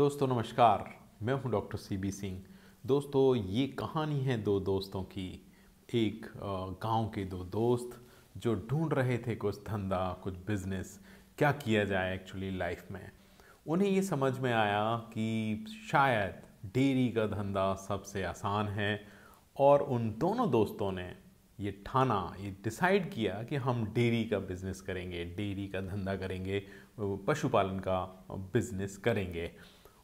दोस्तों नमस्कार मैं हूं डॉक्टर सी बी सिंह दोस्तों ये कहानी है दो दोस्तों की एक गांव के दो दोस्त जो ढूंढ रहे थे कुछ धंधा कुछ बिजनेस क्या किया जाए एक्चुअली लाइफ में उन्हें ये समझ में आया कि शायद डेयरी का धंधा सबसे आसान है और उन दोनों दोस्तों ने ये ठाना ये डिसाइड किया कि हम डेयरी का बिज़नेस करेंगे डेयरी का धंधा करेंगे पशुपालन का बिज़नेस करेंगे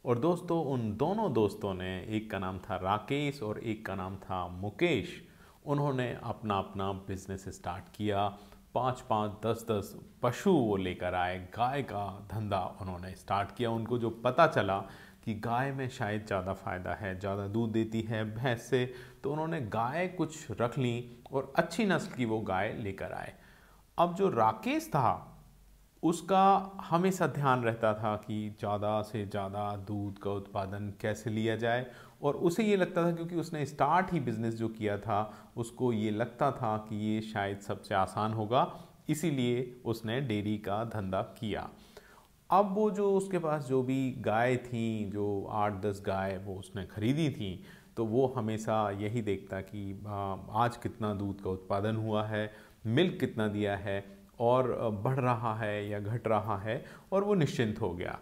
और दोस्तों उन दोनों दोस्तों ने एक का नाम था राकेश और एक का नाम था मुकेश उन्होंने अपना अपना बिजनेस स्टार्ट किया पाँच पाँच दस दस पशु वो लेकर आए गाय का धंधा उन्होंने स्टार्ट किया उनको जो पता चला कि गाय में शायद ज़्यादा फ़ायदा है ज़्यादा दूध देती है भैंस से तो उन्होंने गाय कुछ रख ली और अच्छी नस्ल की वो गाय लेकर आए अब जो राकेश था उसका हमेशा ध्यान रहता था कि ज़्यादा से ज़्यादा दूध का उत्पादन कैसे लिया जाए और उसे ये लगता था क्योंकि उसने स्टार्ट ही बिज़नेस जो किया था उसको ये लगता था कि ये शायद सबसे आसान होगा इसीलिए उसने डेयरी का धंधा किया अब वो जो उसके पास जो भी गाय थी जो आठ दस गाय वो उसने खरीदी थी तो वो हमेशा यही देखता कि हाँ, आज कितना दूध का उत्पादन हुआ है मिल्क कितना दिया है और बढ़ रहा है या घट रहा है और वो निश्चिंत हो गया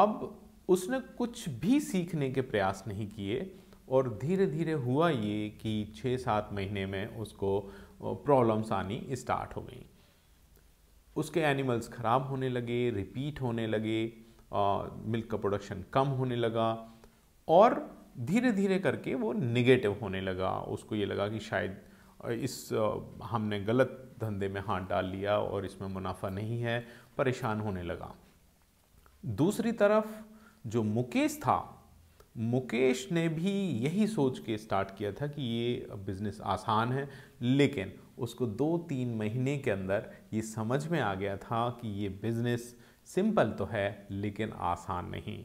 अब उसने कुछ भी सीखने के प्रयास नहीं किए और धीरे धीरे हुआ ये कि छः सात महीने में उसको प्रॉब्लम्स आनी स्टार्ट हो गई उसके एनिमल्स ख़राब होने लगे रिपीट होने लगे मिल्क का प्रोडक्शन कम होने लगा और धीरे धीरे करके वो निगेटिव होने लगा उसको ये लगा कि शायद इस हमने गलत धंधे में हाथ डाल लिया और इसमें मुनाफा नहीं है परेशान होने लगा दूसरी तरफ जो मुकेश था मुकेश ने भी यही सोच के स्टार्ट किया था कि ये बिज़नेस आसान है लेकिन उसको दो तीन महीने के अंदर ये समझ में आ गया था कि ये बिज़नेस सिंपल तो है लेकिन आसान नहीं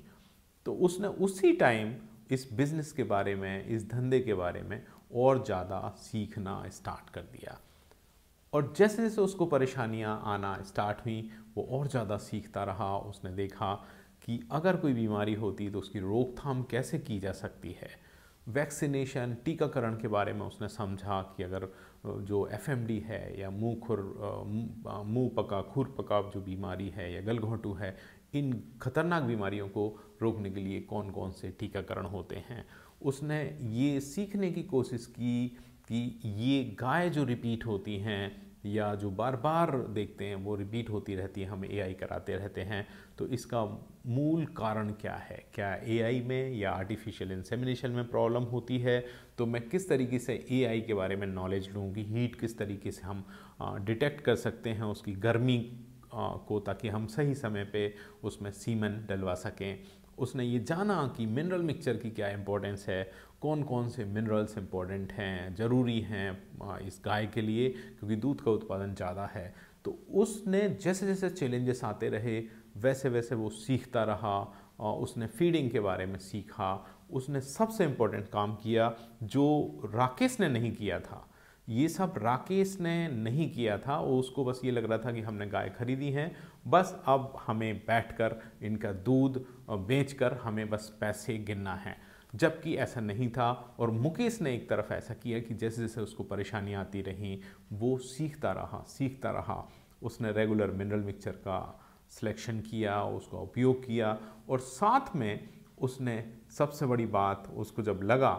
तो उसने उसी टाइम इस बिज़नेस के बारे में इस धंधे के बारे में और ज़्यादा सीखना स्टार्ट कर दिया और जैसे जैसे उसको परेशानियाँ आना स्टार्ट हुई वो और ज़्यादा सीखता रहा उसने देखा कि अगर कोई बीमारी होती तो उसकी रोकथाम कैसे की जा सकती है वैक्सीनेशन टीकाकरण के बारे में उसने समझा कि अगर जो एफ है या मुँह खुर मुँह पका खुर पका जो बीमारी है या गलघोंटू है इन खतरनाक बीमारियों को रोकने के लिए कौन कौन से टीकाकरण होते हैं उसने ये सीखने की कोशिश की कि ये गाय जो रिपीट होती हैं या जो बार बार देखते हैं वो रिपीट होती रहती है हम एआई कराते रहते हैं तो इसका मूल कारण क्या है क्या एआई में या आर्टिफिशियल इंसेमिनेशन में प्रॉब्लम होती है तो मैं किस तरीके से एआई के बारे में नॉलेज लूँगी हीट किस तरीके से हम डिटेक्ट कर सकते हैं उसकी गर्मी को ताकि हम सही समय पे उसमें सीमन डलवा सकें उसने ये जाना कि मिनरल मिक्सचर की क्या इम्पोर्टेंस है कौन कौन से मिनरल्स इम्पोर्टेंट हैं ज़रूरी हैं इस गाय के लिए क्योंकि दूध का उत्पादन ज़्यादा है तो उसने जैसे जैसे चैलेंजेस आते रहे वैसे वैसे वो सीखता रहा और उसने फीडिंग के बारे में सीखा उसने सबसे इम्पोर्टेंट काम किया जो राकेश ने नहीं किया था ये सब राकेश ने नहीं किया था उसको बस ये लग रहा था कि हमने गाय खरीदी है बस अब हमें बैठकर इनका दूध बेचकर हमें बस पैसे गिनना है जबकि ऐसा नहीं था और मुकेश ने एक तरफ ऐसा किया कि जैसे जैसे उसको परेशानियाँ आती रहीं वो सीखता रहा सीखता रहा उसने रेगुलर मिनरल मिक्सचर का सिलेक्शन किया उसका उपयोग किया और साथ में उसने सबसे बड़ी बात उसको जब लगा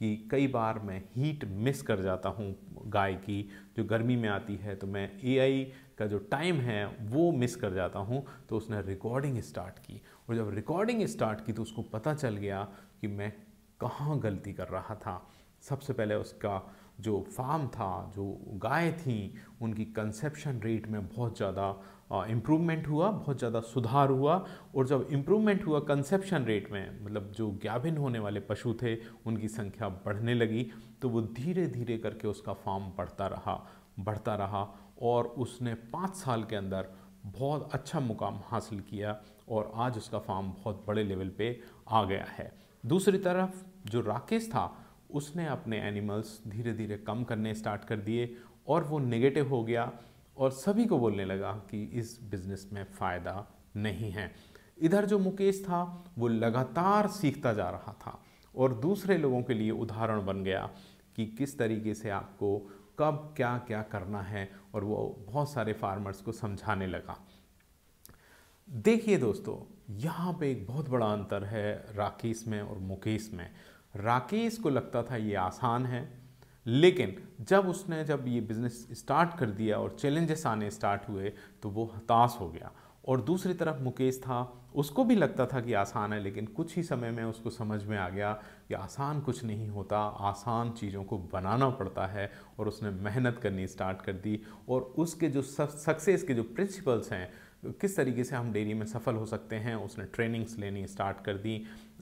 कि कई बार मैं हीट मिस कर जाता हूँ गाय की जो गर्मी में आती है तो मैं ए का जो टाइम है वो मिस कर जाता हूँ तो उसने रिकॉर्डिंग स्टार्ट की और जब रिकॉर्डिंग स्टार्ट की तो उसको पता चल गया कि मैं कहाँ गलती कर रहा था सबसे पहले उसका जो फार्म था जो गाय थी उनकी कंसेप्शन रेट में बहुत ज़्यादा इम्प्रूवमेंट हुआ बहुत ज़्यादा सुधार हुआ और जब इम्प्रूवमेंट हुआ कंसेप्शन रेट में मतलब जो गाभिन होने वाले पशु थे उनकी संख्या बढ़ने लगी तो वो धीरे धीरे करके उसका फार्म बढ़ता रहा बढ़ता रहा और उसने पाँच साल के अंदर बहुत अच्छा मुकाम हासिल किया और आज उसका फार्म बहुत बड़े लेवल पे आ गया है दूसरी तरफ जो राकेश था उसने अपने एनिमल्स धीरे धीरे कम करने स्टार्ट कर दिए और वो नेगेटिव हो गया और सभी को बोलने लगा कि इस बिज़नेस में फ़ायदा नहीं है इधर जो मुकेश था वो लगातार सीखता जा रहा था और दूसरे लोगों के लिए उदाहरण बन गया कि किस तरीके से आपको कब क्या क्या करना है और वो बहुत सारे फार्मर्स को समझाने लगा देखिए दोस्तों यहाँ पे एक बहुत बड़ा अंतर है राकेश में और मुकेश में राकेश को लगता था ये आसान है लेकिन जब उसने जब ये बिज़नेस स्टार्ट कर दिया और चैलेंजेस आने स्टार्ट हुए तो वो हताश हो गया और दूसरी तरफ मुकेश था उसको भी लगता था कि आसान है लेकिन कुछ ही समय में उसको समझ में आ गया कि आसान कुछ नहीं होता आसान चीज़ों को बनाना पड़ता है और उसने मेहनत करनी स्टार्ट कर दी और उसके जो सक्सेस के जो प्रिंसिपल्स हैं किस तरीके से हम डेयरी में सफल हो सकते हैं उसने ट्रेनिंग्स लेनी स्टार्ट कर दी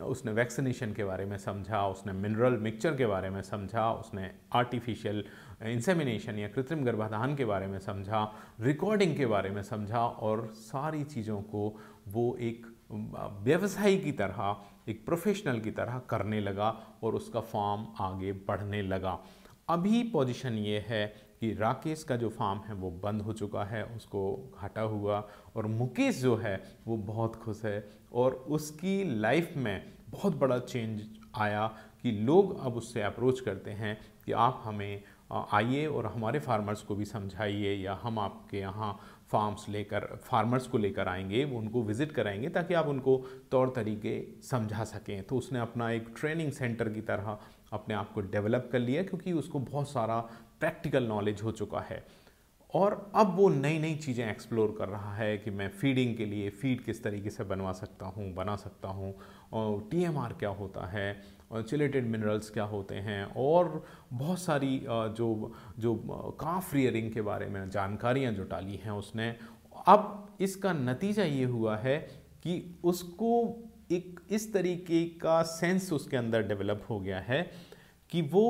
उसने वैक्सीनेशन के बारे में समझा उसने मिनरल मिक्सचर के बारे में समझा उसने आर्टिफिशियल इंसेमिनेशन या कृत्रिम गर्भाधान के बारे में समझा रिकॉर्डिंग के बारे में समझा और सारी चीज़ों को वो एक व्यवसायी की तरह एक प्रोफेशनल की तरह करने लगा और उसका फॉर्म आगे बढ़ने लगा अभी पोजीशन ये है कि राकेश का जो फार्म है वो बंद हो चुका है उसको घाटा हुआ और मुकेश जो है वो बहुत खुश है और उसकी लाइफ में बहुत बड़ा चेंज आया कि लोग अब उससे अप्रोच करते हैं कि आप हमें आइए और हमारे फार्मर्स को भी समझाइए या हम आपके यहाँ फार्म्स लेकर फार्मर्स को लेकर आएंगे उनको विज़िट कराएंगे ताकि आप उनको तौर तरीके समझा सकें तो उसने अपना एक ट्रेनिंग सेंटर की तरह अपने आप को डेवलप कर लिया क्योंकि उसको बहुत सारा प्रैक्टिकल नॉलेज हो चुका है और अब वो नई नई चीज़ें एक्सप्लोर कर रहा है कि मैं फीडिंग के लिए फीड किस तरीके से बनवा सकता हूँ बना सकता हूँ और टी क्या होता है और चिलेटेड मिनरल्स क्या होते हैं और बहुत सारी जो जो काफ रियरिंग के बारे में जानकारियाँ जुटा ली हैं उसने अब इसका नतीजा ये हुआ है कि उसको एक इस तरीके का सेंस उसके अंदर डेवलप हो गया है कि वो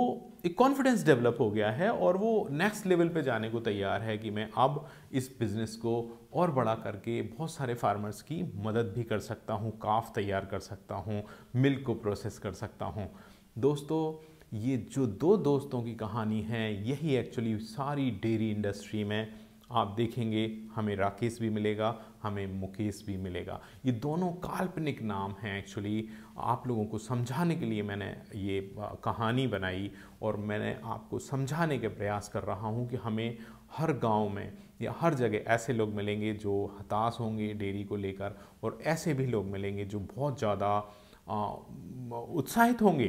एक कॉन्फिडेंस डेवलप हो गया है और वो नेक्स्ट लेवल पे जाने को तैयार है कि मैं अब इस बिज़नेस को और बड़ा करके बहुत सारे फार्मर्स की मदद भी कर सकता हूँ काफ तैयार कर सकता हूँ मिल्क को प्रोसेस कर सकता हूँ दोस्तों ये जो दो दोस्तों की कहानी है यही एक्चुअली सारी डेयरी इंडस्ट्री में आप देखेंगे हमें राकेश भी मिलेगा हमें मुकेश भी मिलेगा ये दोनों काल्पनिक नाम हैं एक्चुअली आप लोगों को समझाने के लिए मैंने ये कहानी बनाई और मैंने आपको समझाने के प्रयास कर रहा हूँ कि हमें हर गांव में या हर जगह ऐसे लोग मिलेंगे जो हताश होंगे डेयरी को लेकर और ऐसे भी लोग मिलेंगे जो बहुत ज़्यादा उत्साहित होंगे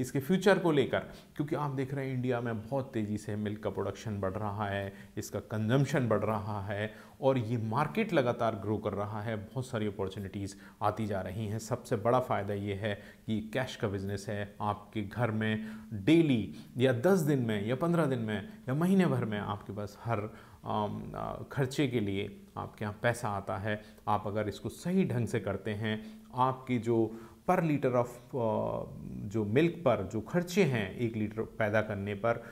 इसके फ्यूचर को लेकर क्योंकि आप देख रहे हैं इंडिया में बहुत तेज़ी से मिल्क का प्रोडक्शन बढ़ रहा है इसका कंजम्पशन बढ़ रहा है और ये मार्केट लगातार ग्रो कर रहा है बहुत सारी अपॉर्चुनिटीज़ आती जा रही हैं सबसे बड़ा फ़ायदा ये है कि कैश का बिज़नेस है आपके घर में डेली या दस दिन में या पंद्रह दिन में या महीने भर में आपके पास हर खर्चे के लिए आपके यहाँ पैसा आता है आप अगर इसको सही ढंग से करते हैं आपकी जो पर लीटर ऑफ जो मिल्क पर जो खर्चे हैं एक लीटर पैदा करने पर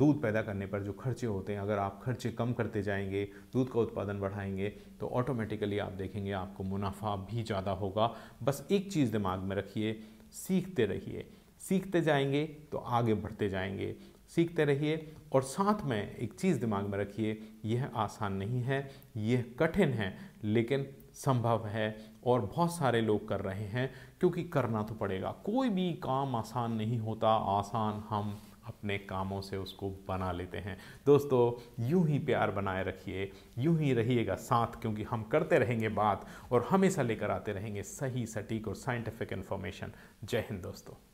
दूध पैदा करने पर जो खर्चे होते हैं अगर आप खर्चे कम करते जाएंगे दूध का उत्पादन बढ़ाएंगे तो ऑटोमेटिकली आप देखेंगे आपको मुनाफा भी ज़्यादा होगा बस एक चीज़ दिमाग में रखिए सीखते रहिए सीखते जाएंगे तो आगे बढ़ते जाएंगे सीखते रहिए और साथ में एक चीज़ दिमाग में रखिए यह आसान नहीं है यह कठिन है लेकिन संभव है और बहुत सारे लोग कर रहे हैं क्योंकि करना तो पड़ेगा कोई भी काम आसान नहीं होता आसान हम अपने कामों से उसको बना लेते हैं दोस्तों यूं ही प्यार बनाए रखिए यूं ही रहिएगा साथ क्योंकि हम करते रहेंगे बात और हमेशा लेकर आते रहेंगे सही सटीक और साइंटिफिक इन्फॉर्मेशन जय हिंद दोस्तों